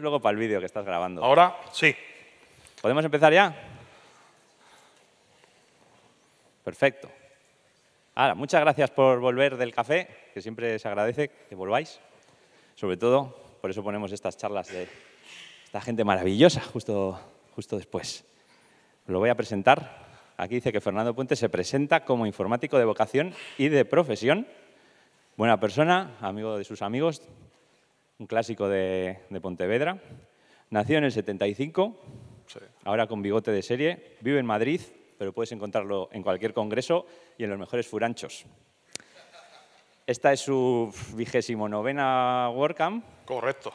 luego para el vídeo que estás grabando. Ahora sí. ¿Podemos empezar ya? Perfecto. Ahora, muchas gracias por volver del café, que siempre se agradece que volváis. Sobre todo, por eso ponemos estas charlas de esta gente maravillosa justo, justo después. Lo voy a presentar. Aquí dice que Fernando Puente se presenta como informático de vocación y de profesión. Buena persona, amigo de sus amigos, un clásico de, Pontevedra. Nació en el 75, ahora con bigote de serie, vive en Madrid, pero puedes encontrarlo en cualquier congreso y en los mejores furanchos. Esta es su vigésimo novena WordCamp. Correcto.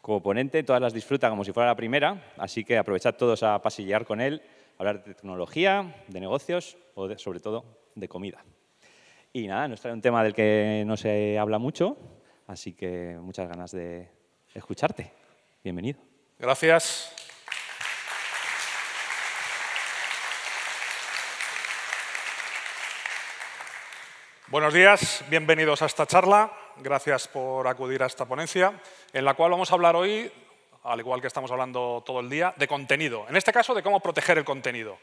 Como ponente, todas las disfruta como si fuera la primera, así que aprovechad todos a pasillar con él, hablar de tecnología, de negocios o sobre todo de comida. Y nada, nos trae un tema del que no se habla mucho, Así que muchas ganas de escucharte. Bienvenido. Gracias. Buenos días, bienvenidos a esta charla. Gracias por acudir a esta ponencia, en la cual vamos a hablar hoy, al igual que estamos hablando todo el día, de contenido. En este caso, de cómo proteger el contenido.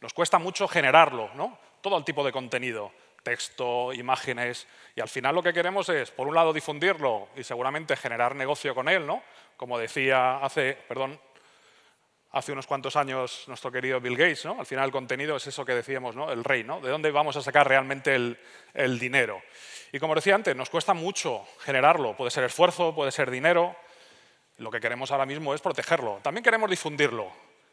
Nos cuesta mucho generarlo, ¿no? Todo el tipo de contenido texto, imágenes, y al final lo que queremos es, por un lado, difundirlo y seguramente generar negocio con él, ¿no? Como decía hace, perdón, hace unos cuantos años nuestro querido Bill Gates, ¿no? Al final el contenido es eso que decíamos, ¿no? El rey, ¿no? ¿De dónde vamos a sacar realmente el, el dinero? Y como decía antes, nos cuesta mucho generarlo. Puede ser esfuerzo, puede ser dinero. Lo que queremos ahora mismo es protegerlo. También queremos difundirlo.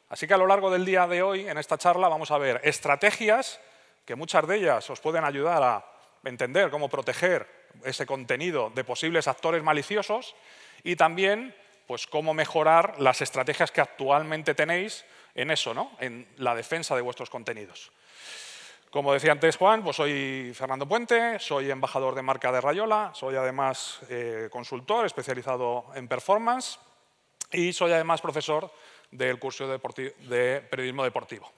Así que a lo largo del día de hoy, en esta charla, vamos a ver estrategias que muchas de ellas os pueden ayudar a entender cómo proteger ese contenido de posibles actores maliciosos y también pues, cómo mejorar las estrategias que actualmente tenéis en eso, ¿no? en la defensa de vuestros contenidos. Como decía antes Juan, pues soy Fernando Puente, soy embajador de marca de Rayola, soy además eh, consultor especializado en performance y soy además profesor del curso de periodismo deportivo.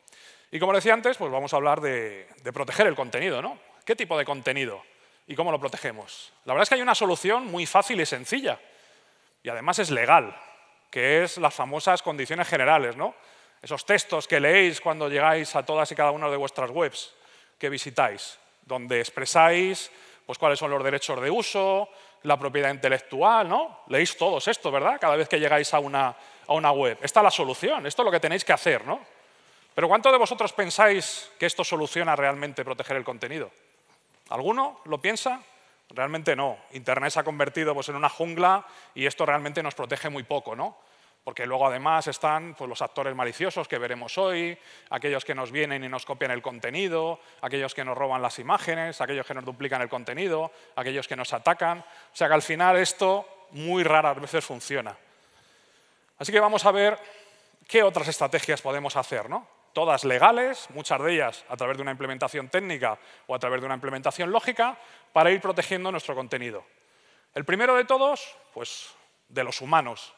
Y como decía antes, pues vamos a hablar de, proteger el contenido, ¿no? ¿Qué tipo de contenido? ¿Y cómo lo protegemos? La verdad es que hay una solución muy fácil y sencilla, y además es legal, que es las famosas condiciones generales, ¿no? Esos textos que leéis cuando llegáis a todas y cada una de vuestras webs que visitáis, donde expresáis pues, cuáles son los derechos de uso, la propiedad intelectual, ¿no? Leéis todos esto, ¿verdad? Cada vez que llegáis a una, a una web. Esta es la solución, esto es lo que tenéis que hacer, ¿no? Pero ¿cuántos de vosotros pensáis que esto soluciona realmente proteger el contenido? ¿Alguno lo piensa? Realmente no. Internet se ha convertido pues, en una jungla y esto realmente nos protege muy poco, ¿no? Porque luego además están pues, los actores maliciosos que veremos hoy, aquellos que nos vienen y nos copian el contenido, aquellos que nos roban las imágenes, aquellos que nos duplican el contenido, aquellos que nos atacan. O sea que al final esto muy raras veces funciona. Así que vamos a ver qué otras estrategias podemos hacer, ¿no? todas legales, muchas de ellas a través de una implementación técnica o a través de una implementación lógica, para ir protegiendo nuestro contenido. El primero de todos, pues de los humanos.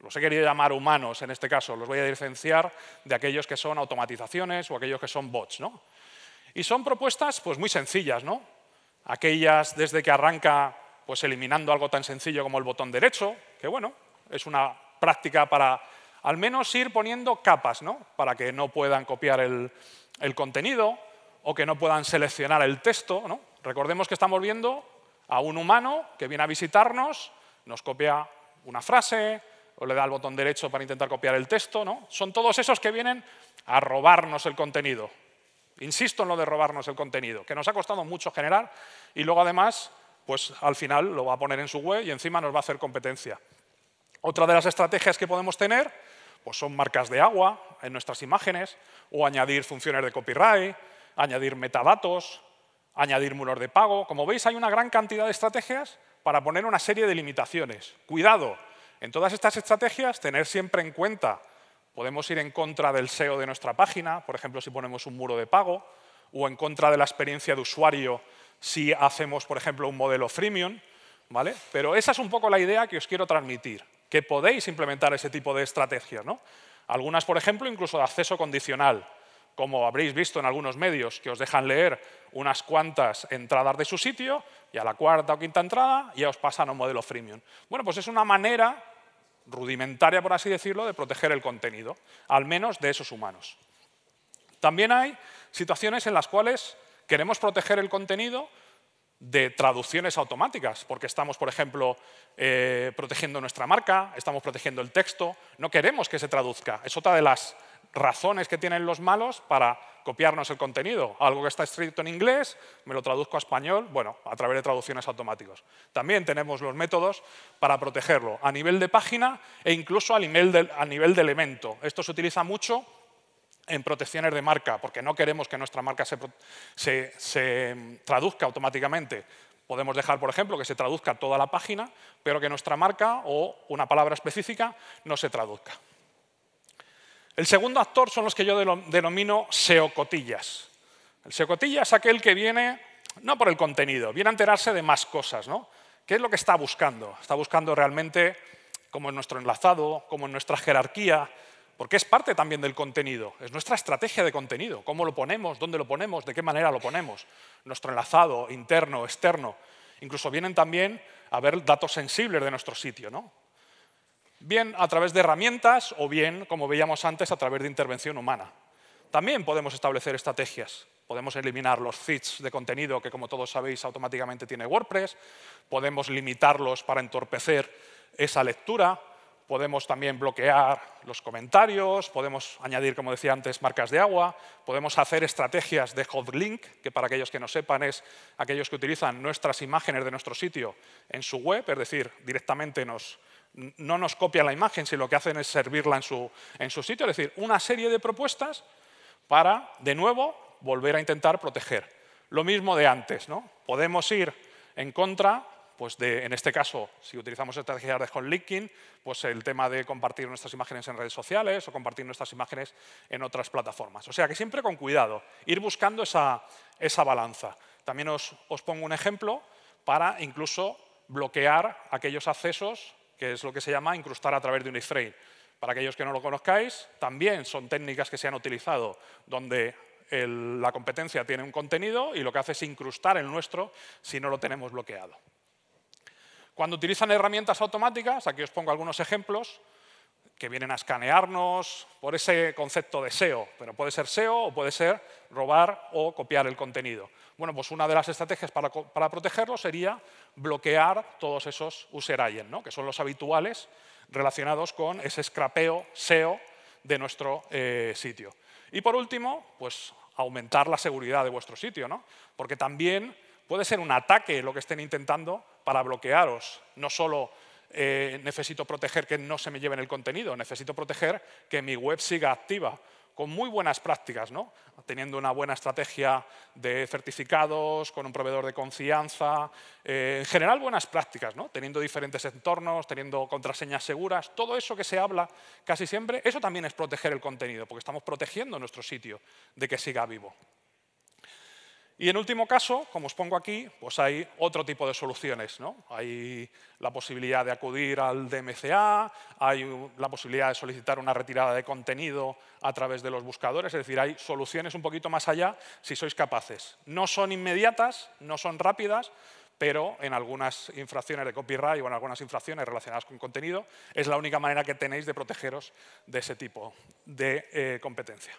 Los he querido llamar humanos en este caso, los voy a diferenciar de aquellos que son automatizaciones o aquellos que son bots. Y son propuestas pues, muy sencillas, ¿no? aquellas desde que arranca pues, eliminando algo tan sencillo como el botón derecho, que bueno, es una práctica para al menos ir poniendo capas, ¿no? Para que no puedan copiar el, contenido o que no puedan seleccionar el texto, ¿no? Recordemos que estamos viendo a un humano que viene a visitarnos, nos copia una frase o le da el botón derecho para intentar copiar el texto, ¿no? Son todos esos que vienen a robarnos el contenido. Insisto en lo de robarnos el contenido, que nos ha costado mucho generar y luego además, pues al final lo va a poner en su web y encima nos va a hacer competencia. Otra de las estrategias que podemos tener pues son marcas de agua en nuestras imágenes, o añadir funciones de copyright, añadir metadatos, añadir muros de pago. Como veis, hay una gran cantidad de estrategias para poner una serie de limitaciones. Cuidado, en todas estas estrategias, tener siempre en cuenta, podemos ir en contra del SEO de nuestra página, por ejemplo, si ponemos un muro de pago, o en contra de la experiencia de usuario si hacemos, por ejemplo, un modelo freemium, ¿vale? Pero esa es un poco la idea que os quiero transmitir que podéis implementar ese tipo de estrategias. Algunas, por ejemplo, incluso de acceso condicional, como habréis visto en algunos medios que os dejan leer unas cuantas entradas de su sitio y a la cuarta o quinta entrada ya os pasan a un modelo freemium. Bueno, pues es una manera rudimentaria, por así decirlo, de proteger el contenido, al menos de esos humanos. También hay situaciones en las cuales queremos proteger el contenido, de traducciones automáticas, porque estamos, por ejemplo, eh, protegiendo nuestra marca, estamos protegiendo el texto, no queremos que se traduzca. Es otra de las razones que tienen los malos para copiarnos el contenido. Algo que está escrito en inglés, me lo traduzco a español, bueno, a través de traducciones automáticas. También tenemos los métodos para protegerlo a nivel de página e incluso al nivel del a nivel de elemento. Esto se utiliza mucho en protecciones de marca, porque no queremos que nuestra marca se, mm, traduzca automáticamente. Podemos dejar, por ejemplo, que se traduzca toda la página, pero que nuestra marca o una palabra específica no se traduzca. El segundo actor son los que yo denomino seocotillas. El seocotilla es aquel que viene, no por el contenido, viene a enterarse de más cosas. ¿no? ¿Qué es lo que está buscando? Está buscando realmente cómo es nuestro enlazado, cómo es nuestra jerarquía, porque es parte también del contenido, es nuestra estrategia de contenido, cómo lo ponemos, dónde lo ponemos, de qué manera lo ponemos, nuestro enlazado interno, externo. Incluso vienen también a ver datos sensibles de nuestro sitio, ¿no? bien a través de herramientas o bien, como veíamos antes, a través de intervención humana. También podemos establecer estrategias. Podemos eliminar los feeds de contenido que, como todos sabéis, automáticamente tiene WordPress. Podemos limitarlos para entorpecer esa lectura podemos también bloquear los comentarios, podemos añadir, como decía antes, marcas de agua, podemos hacer estrategias de hotlink, que para aquellos que no sepan es aquellos que utilizan nuestras imágenes de nuestro sitio en su web, es decir, directamente no nos copian la imagen, sino lo que hacen es servirla en su, en su sitio, es decir, una serie de propuestas para, de nuevo, volver a intentar proteger. Lo mismo de antes, ¿no? Podemos ir en contra pues en este caso, si utilizamos estrategias de con pues el tema de compartir nuestras imágenes en redes sociales o compartir nuestras imágenes en otras plataformas. O sea que siempre con cuidado, ir buscando esa, balanza. También os, pongo un ejemplo para incluso bloquear aquellos accesos, que es lo que se llama incrustar a través de un iframe. Para aquellos que no lo conozcáis, también son técnicas que se han utilizado donde la competencia tiene un contenido y lo que hace es incrustar el nuestro si no lo tenemos bloqueado. Cuando utilizan herramientas automáticas, aquí os pongo algunos ejemplos, que vienen a escanearnos por ese concepto de SEO, pero puede ser SEO o puede ser robar o copiar el contenido. Bueno, pues una de las estrategias para, protegerlo sería bloquear todos esos user agent, que son los habituales relacionados con ese scrapeo SEO de nuestro eh, sitio. Y por último, pues aumentar la seguridad de vuestro sitio, ¿no? porque también puede ser un ataque lo que estén intentando para bloquearos. No solo eh, necesito proteger que no se me lleven el contenido, necesito proteger que mi web siga activa con muy buenas prácticas, teniendo una buena estrategia de certificados, con un proveedor de confianza, eh, en general buenas prácticas, teniendo diferentes entornos, teniendo contraseñas seguras, todo eso que se habla casi siempre, eso también es proteger el contenido, porque estamos protegiendo nuestro sitio de que siga vivo. Y en último caso, como os pongo aquí, pues hay otro tipo de soluciones. ¿no? Hay la posibilidad de acudir al DMCA, hay la posibilidad de solicitar una retirada de contenido a través de los buscadores, es decir, hay soluciones un poquito más allá si sois capaces. No son inmediatas, no son rápidas, pero en algunas infracciones de copyright o en algunas infracciones relacionadas con contenido es la única manera que tenéis de protegeros de ese tipo de eh, competencia.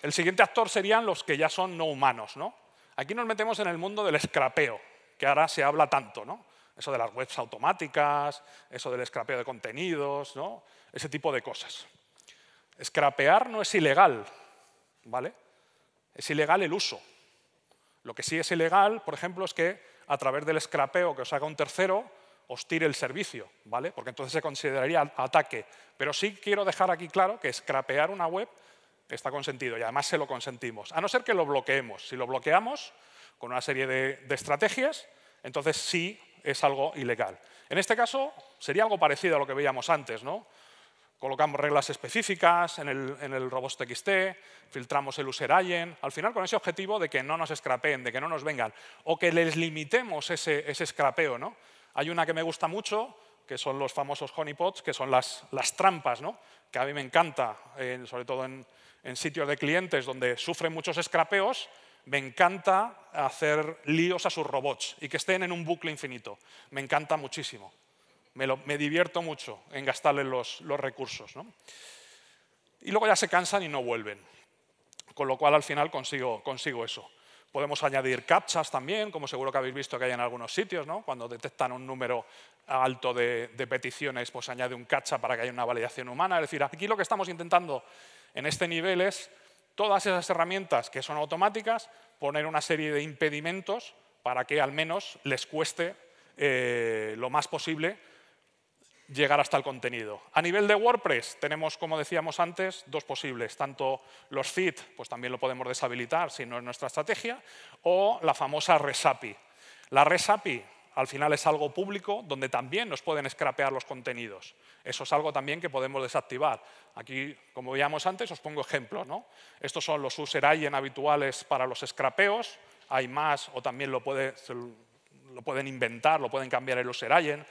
El siguiente actor serían los que ya son no humanos, ¿no? Aquí nos metemos en el mundo del scrapeo, que ahora se habla tanto, ¿no? Eso de las webs automáticas, eso del scrapeo de contenidos, ¿no? Ese tipo de cosas. Scrapear no es ilegal, ¿vale? Es ilegal el uso. Lo que sí es ilegal, por ejemplo, es que a través del scrapeo que os haga un tercero, os tire el servicio, ¿vale? Porque entonces se consideraría ataque. Pero sí quiero dejar aquí claro que scrapear una web está consentido y además se lo consentimos, a no ser que lo bloqueemos. Si lo bloqueamos con una serie de, estrategias, entonces sí es algo ilegal. En este caso sería algo parecido a lo que veíamos antes, ¿no? Colocamos reglas específicas en el, en el filtramos el user agent, al final con ese objetivo de que no nos escrapeen, de que no nos vengan, o que les limitemos ese, ese escrapeo, ¿no? Hay una que me gusta mucho, que son los famosos honeypots, que son las, las trampas, ¿no? que a mí me encanta, eh, sobre todo en, en sitios de clientes donde sufren muchos escrapeos, me encanta hacer líos a sus robots y que estén en un bucle infinito. Me encanta muchísimo. Me, divierto mucho en gastarles los, recursos. ¿no? Y luego ya se cansan y no vuelven. Con lo cual al final consigo, consigo eso. Podemos añadir captchas también, como seguro que habéis visto que hay en algunos sitios, ¿no? cuando detectan un número alto de, peticiones, pues añade un captcha para que haya una validación humana. Es decir, aquí lo que estamos intentando en este nivel es todas esas herramientas que son automáticas, poner una serie de impedimentos para que al menos les cueste eh, lo más posible llegar hasta el contenido. A nivel de WordPress tenemos, como decíamos antes, dos posibles, tanto los feed, pues también lo podemos deshabilitar si no es nuestra estrategia, o la famosa RESAPI. La RESAPI al final es algo público donde también nos pueden scrapear los contenidos. Eso es algo también que podemos desactivar. Aquí, como veíamos antes, os pongo ejemplos. ¿no? Estos son los user agent habituales para los scrapeos. Hay más o también lo, lo pueden inventar, lo pueden cambiar el user agent.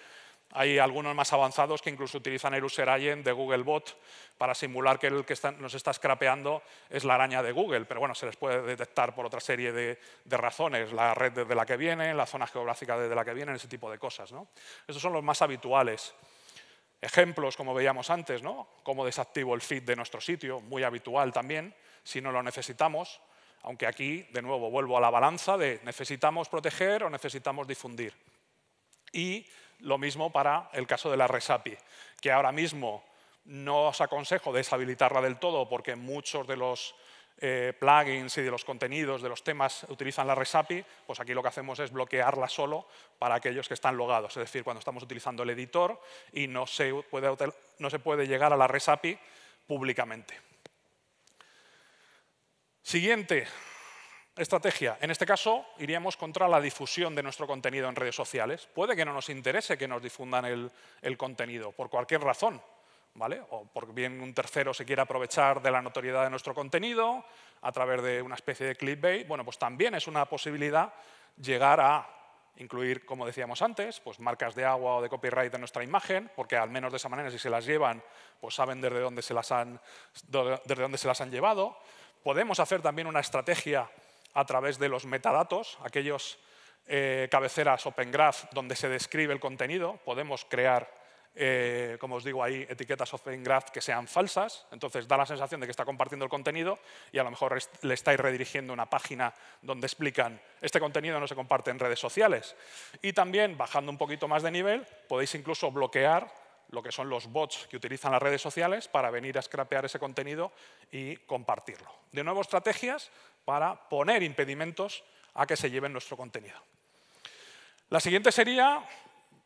Hay algunos más avanzados que incluso utilizan el user agent de Googlebot para simular que el que nos está scrapeando es la araña de Google, pero bueno, se les puede detectar por otra serie de, razones, la red desde la que viene, la zona geográfica desde la que viene, ese tipo de cosas. Esos son los más habituales. Ejemplos, como veíamos antes, ¿no? cómo desactivo el feed de nuestro sitio, muy habitual también, si no lo necesitamos, aunque aquí, de nuevo, vuelvo a la balanza de necesitamos proteger o necesitamos difundir. Y lo mismo para el caso de la Resapi, que ahora mismo no os aconsejo deshabilitarla del todo porque muchos de los eh, plugins y de los contenidos, de los temas utilizan la RESAPI, pues aquí lo que hacemos es bloquearla solo para aquellos que están logados, es decir, cuando estamos utilizando el editor y no se puede, no se puede llegar a la RESAPI públicamente. Siguiente, Estrategia. En este caso, iríamos contra la difusión de nuestro contenido en redes sociales. Puede que no nos interese que nos difundan el, contenido, por cualquier razón. ¿Vale? O por bien un tercero se quiera aprovechar de la notoriedad de nuestro contenido a través de una especie de clickbait, bueno, pues también es una posibilidad llegar a incluir, como decíamos antes, pues marcas de agua o de copyright en nuestra imagen, porque al menos de esa manera si se las llevan, pues saben desde dónde se las han, desde dónde se las han llevado. Podemos hacer también una estrategia a través de los metadatos, aquellos eh, cabeceras Open Graph donde se describe el contenido. Podemos crear, eh, como os digo ahí, etiquetas Open Graph que sean falsas. Entonces da la sensación de que está compartiendo el contenido y a lo mejor le estáis redirigiendo una página donde explican este contenido no se comparte en redes sociales. Y también, bajando un poquito más de nivel, podéis incluso bloquear lo que son los bots que utilizan las redes sociales para venir a scrapear ese contenido y compartirlo. De nuevo, estrategias para poner impedimentos a que se lleven nuestro contenido. La siguiente sería,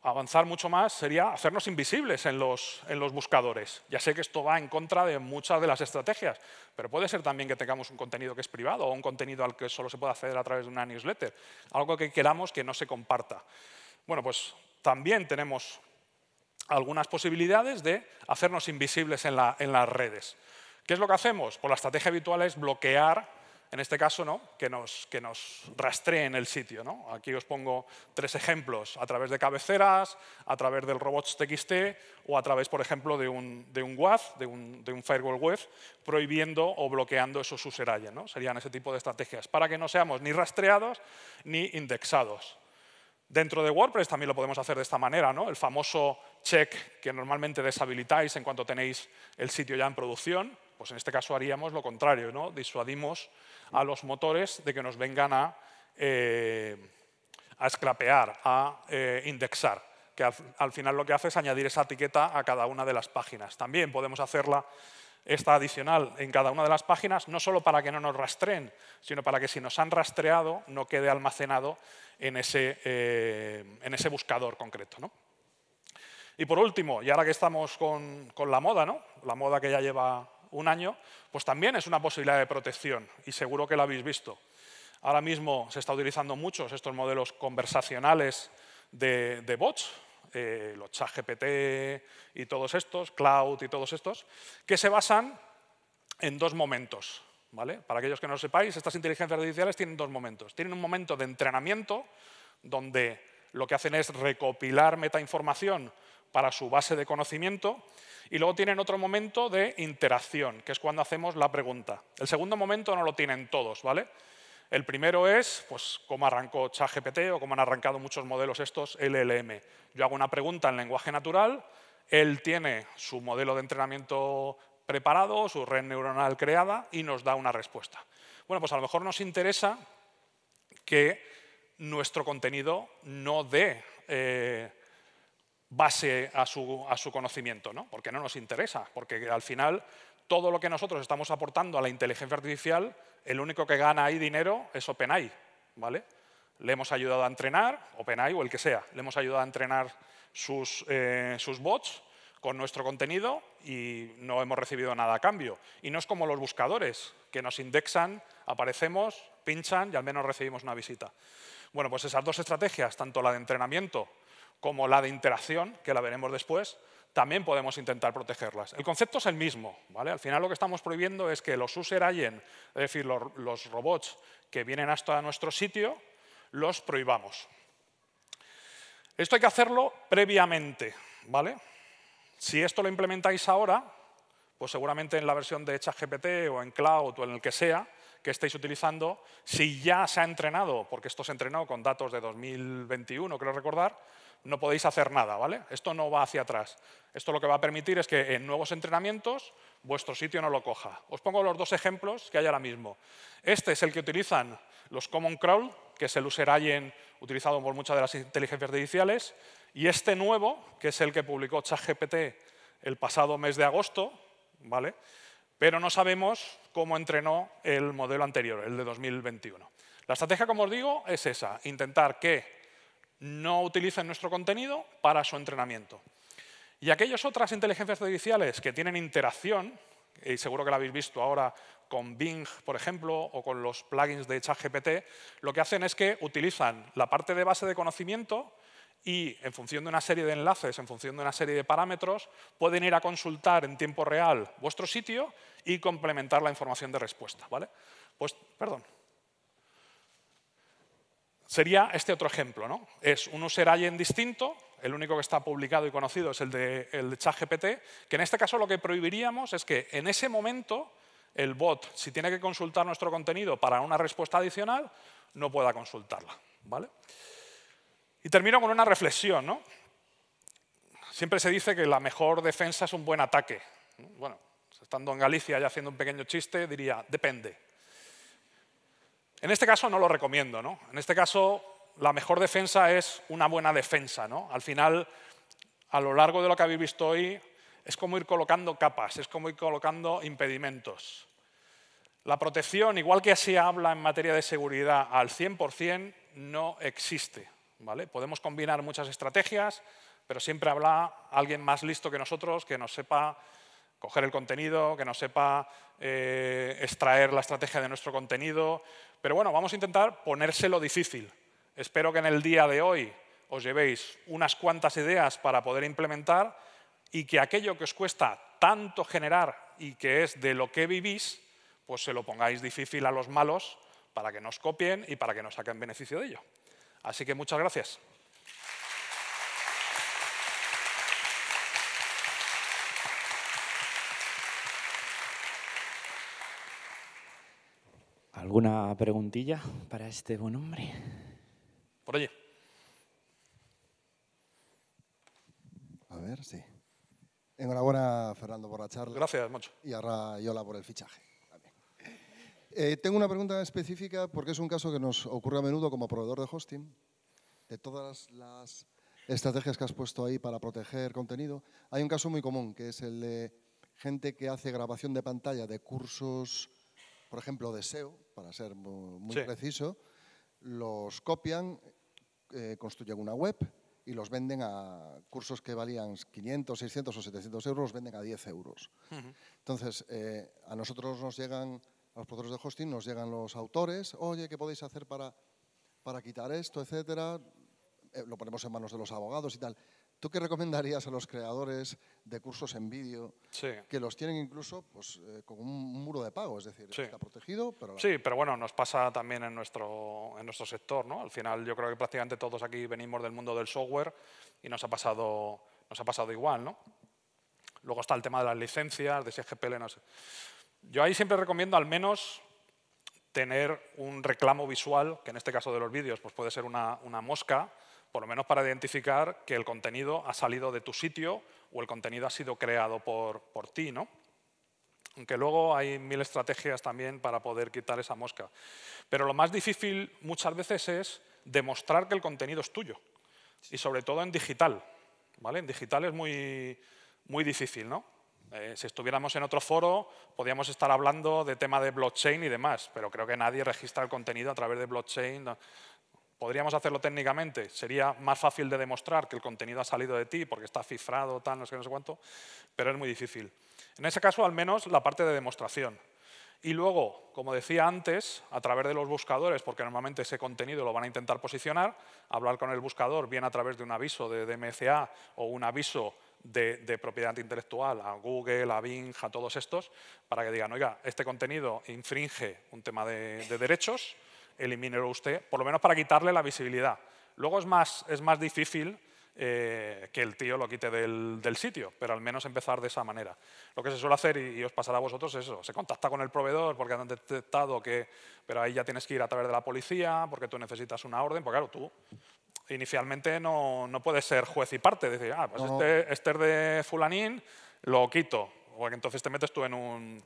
avanzar mucho más, sería hacernos invisibles en los, en los buscadores. Ya sé que esto va en contra de muchas de las estrategias, pero puede ser también que tengamos un contenido que es privado o un contenido al que solo se puede acceder a través de una newsletter, algo que queramos que no se comparta. Bueno, pues también tenemos algunas posibilidades de hacernos invisibles en, en las redes. ¿Qué es lo que hacemos? Pues la estrategia habitual es bloquear en este caso, ¿no? que, nos, rastreen el sitio. Aquí os pongo tres ejemplos, a través de cabeceras, a través del robots.txt o a través, por ejemplo, de un, de WAF, de un, firewall web, prohibiendo o bloqueando esos user ¿no? Serían ese tipo de estrategias, para que no seamos ni rastreados ni indexados. Dentro de WordPress también lo podemos hacer de esta manera, El famoso check que normalmente deshabilitáis en cuanto tenéis el sitio ya en producción, pues en este caso haríamos lo contrario, ¿no? Disuadimos a los motores de que nos vengan a, eh, a scrapear, a eh, indexar, que al, final lo que hace es añadir esa etiqueta a cada una de las páginas. También podemos hacerla esta adicional en cada una de las páginas, no solo para que no nos rastreen, sino para que si nos han rastreado no quede almacenado en ese, eh, buscador concreto. ¿no? Y por último, y ahora que estamos con, con la moda, ¿no? la moda que ya lleva un año, pues también es una posibilidad de protección y seguro que lo habéis visto. Ahora mismo se está utilizando muchos estos modelos conversacionales de, bots, eh, los ChatGPT y todos estos, Cloud y todos estos, que se basan en dos momentos. ¿vale? Para aquellos que no lo sepáis, estas inteligencias artificiales tienen dos momentos. Tienen un momento de entrenamiento, donde lo que hacen es recopilar metainformación para su base de conocimiento. Y luego tienen otro momento de interacción, que es cuando hacemos la pregunta. El segundo momento no lo tienen todos, ¿vale? El primero es pues, cómo arrancó ChatGPT o cómo han arrancado muchos modelos estos LLM. Yo hago una pregunta en lenguaje natural, él tiene su modelo de entrenamiento preparado, su red neuronal creada y nos da una respuesta. Bueno, pues a lo mejor nos interesa que nuestro contenido no dé eh, base a su, conocimiento, ¿no? porque no nos interesa, porque al final todo lo que nosotros estamos aportando a la inteligencia artificial, el único que gana ahí dinero es OpenAI. ¿vale? Le hemos ayudado a entrenar, OpenAI o el que sea, le hemos ayudado a entrenar sus, eh, sus bots con nuestro contenido y no hemos recibido nada a cambio. Y no es como los buscadores, que nos indexan, aparecemos, pinchan y al menos recibimos una visita. Bueno, pues esas dos estrategias, tanto la de entrenamiento como la de interacción, que la veremos después, también podemos intentar protegerlas. El concepto es el mismo. ¿vale? Al final lo que estamos prohibiendo es que los user agent, es decir, los, robots que vienen hasta nuestro sitio, los prohibamos. Esto hay que hacerlo previamente. ¿vale? Si esto lo implementáis ahora, pues seguramente en la versión de ChatGPT o en Cloud o en el que sea que estéis utilizando, si ya se ha entrenado, porque esto se entrenó con datos de 2021, creo recordar, no podéis hacer nada, ¿vale? Esto no va hacia atrás. Esto lo que va a permitir es que en nuevos entrenamientos vuestro sitio no lo coja. Os pongo los dos ejemplos que hay ahora mismo. Este es el que utilizan los Common Crawl, que es el user agent utilizado por muchas de las inteligencias artificiales, y este nuevo, que es el que publicó ChatGPT el pasado mes de agosto, ¿vale? Pero no sabemos cómo entrenó el modelo anterior, el de 2021. La estrategia, como os digo, es esa, intentar que no utilicen nuestro contenido para su entrenamiento. Y aquellas otras inteligencias artificiales que tienen interacción, y seguro que la habéis visto ahora con Bing, por ejemplo, o con los plugins de ChatGPT, lo que hacen es que utilizan la parte de base de conocimiento y en función de una serie de enlaces, en función de una serie de parámetros, pueden ir a consultar en tiempo real vuestro sitio y complementar la información de respuesta. ¿vale? Pues, perdón sería este otro ejemplo. ¿no? Es un user agent distinto, el único que está publicado y conocido es el de, ChatGPT, que en este caso lo que prohibiríamos es que en ese momento el bot, si tiene que consultar nuestro contenido para una respuesta adicional, no pueda consultarla. ¿vale? Y termino con una reflexión. ¿no? Siempre se dice que la mejor defensa es un buen ataque. Bueno, estando en Galicia y haciendo un pequeño chiste, diría, depende. En este caso no lo recomiendo, ¿no? En este caso la mejor defensa es una buena defensa, ¿no? Al final, a lo largo de lo que habéis visto hoy, es como ir colocando capas, es como ir colocando impedimentos. La protección, igual que así habla en materia de seguridad al 100%, no existe. ¿vale? Podemos combinar muchas estrategias, pero siempre habla alguien más listo que nosotros que nos sepa coger el contenido, que no sepa eh, extraer la estrategia de nuestro contenido. Pero bueno, vamos a intentar ponérselo difícil. Espero que en el día de hoy os llevéis unas cuantas ideas para poder implementar y que aquello que os cuesta tanto generar y que es de lo que vivís, pues se lo pongáis difícil a los malos para que nos copien y para que nos saquen beneficio de ello. Así que muchas gracias. ¿Alguna preguntilla para este buen hombre? Por allí. A ver, sí. Enhorabuena, Fernando, por la charla. Gracias, Macho. Y a Rayola por el fichaje. Eh, tengo una pregunta específica porque es un caso que nos ocurre a menudo como proveedor de hosting. De todas las estrategias que has puesto ahí para proteger contenido, hay un caso muy común que es el de gente que hace grabación de pantalla de cursos por ejemplo, de SEO, para ser muy, preciso, los copian, eh, construyen una web y los venden a cursos que valían 500, 600 o 700 euros, los venden a 10 euros. Entonces, eh, a nosotros nos llegan, a los productores de hosting, nos llegan los autores, oye, ¿qué podéis hacer para, para quitar esto, etcétera? Eh, lo ponemos en manos de los abogados y tal. ¿Tú qué recomendarías a los creadores de cursos en vídeo que los tienen incluso pues, eh, con un muro de pago? Es decir, está protegido, pero... Sí, pero bueno, nos pasa también en nuestro, en nuestro sector. ¿no? Al final yo creo que prácticamente todos aquí venimos del mundo del software y nos ha pasado, nos ha pasado igual. ¿no? Luego está el tema de las licencias, de si es GPL, no sé. Yo ahí siempre recomiendo al menos tener un reclamo visual, que en este caso de los vídeos pues puede ser una, una mosca, por lo menos para identificar que el contenido ha salido de tu sitio o el contenido ha sido creado por, por ti. ¿no? Aunque luego hay mil estrategias también para poder quitar esa mosca. Pero lo más difícil muchas veces es demostrar que el contenido es tuyo. Y sobre todo en digital. ¿vale? En digital es muy, muy difícil, ¿no? Eh, si estuviéramos en otro foro, podríamos estar hablando de tema de blockchain y demás, pero creo que nadie registra el contenido a través de blockchain podríamos hacerlo técnicamente, sería más fácil de demostrar que el contenido ha salido de ti porque está cifrado, tal, no sé, no sé cuánto, pero es muy difícil. En ese caso, al menos, la parte de demostración. Y luego, como decía antes, a través de los buscadores, porque normalmente ese contenido lo van a intentar posicionar, hablar con el buscador, bien a través de un aviso de DMCA o un aviso de, propiedad intelectual a Google, a Bing, a todos estos, para que digan, oiga, este contenido infringe un tema de derechos, elimínelo usted, por lo menos para quitarle la visibilidad. Luego es más, es más difícil eh, que el tío lo quite del, sitio, pero al menos empezar de esa manera. Lo que se suele hacer, y, os pasará a vosotros, es eso, se contacta con el proveedor porque han detectado que, pero ahí ya tienes que ir a través de la policía, porque tú necesitas una orden, porque claro, tú inicialmente no, no puedes ser juez y parte, decir, ah, pues este, este de fulanín, lo quito, o que entonces te metes tú en un,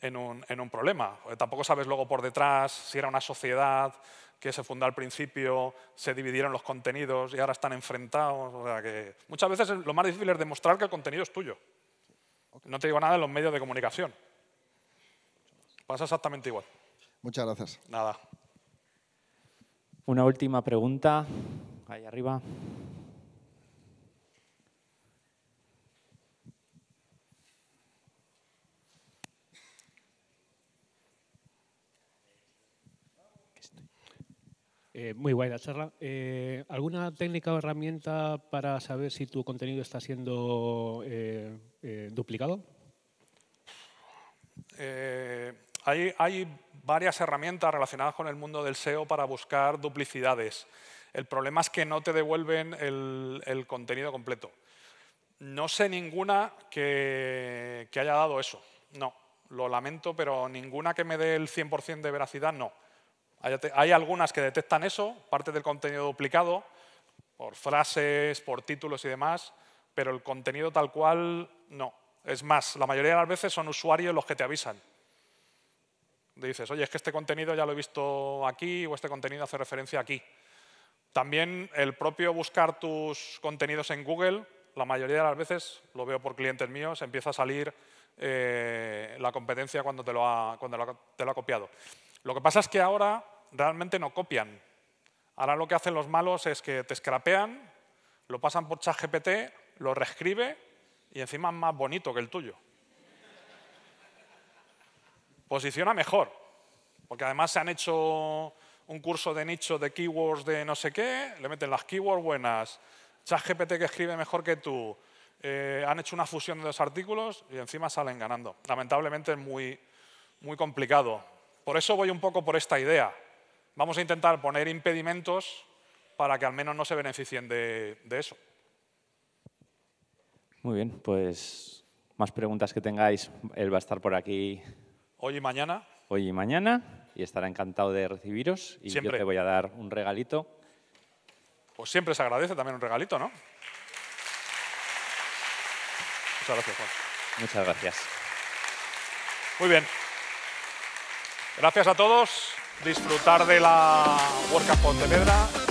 en un, en un problema. Eh, tampoco sabes luego por detrás si era una sociedad que se fundó al principio, se dividieron los contenidos y ahora están enfrentados. que muchas veces lo más difícil es demostrar que el contenido es tuyo. No te digo nada en los medios de comunicación. Pasa exactamente igual. Muchas gracias. Nada. Una última pregunta. Ahí arriba. Este. Eh, muy guay la charla. Eh, ¿Alguna técnica o herramienta para saber si tu contenido está siendo eh, duplicado? Hay, varias herramientas relacionadas con el mundo del SEO para buscar duplicidades. El problema es que no te devuelven el, contenido completo. No sé ninguna que haya dado eso. No, lo lamento, pero ninguna que me dé el 100% de veracidad, no. Hay, algunas que detectan eso, parte del contenido duplicado, por frases, por títulos y demás, pero el contenido tal cual no. Es más, la mayoría de las veces son usuarios los que te avisan. Dices, oye, es que este contenido ya lo he visto aquí o este contenido hace referencia aquí. También el propio buscar tus contenidos en Google, la mayoría de las veces, lo veo por clientes míos, empieza a salir eh, la competencia cuando, te lo, cuando te lo ha copiado. Lo que pasa es que ahora realmente no copian. Ahora lo que hacen los malos es que te scrapean, lo pasan por ChatGPT, lo reescribe y encima es más bonito que el tuyo. Posiciona mejor, porque además se han hecho un curso de nicho de keywords de no sé qué, le meten las keywords buenas, ChatGPT que escribe mejor que tú, eh, han hecho una fusión de los artículos y encima salen ganando. Lamentablemente es muy complicado. Por eso voy un poco por esta idea vamos a intentar poner impedimentos para que al menos no se beneficien de, eso. Muy bien, pues más preguntas que tengáis, él va a estar por aquí. Hoy y mañana. Hoy y mañana, y estará encantado de recibiros. Y yo te voy a dar un regalito. Pues siempre se agradece también un regalito, ¿no? Muchas gracias, Juan. Muchas gracias. Muy bien. Gracias a todos disfrutar de la World Cup Pontevedra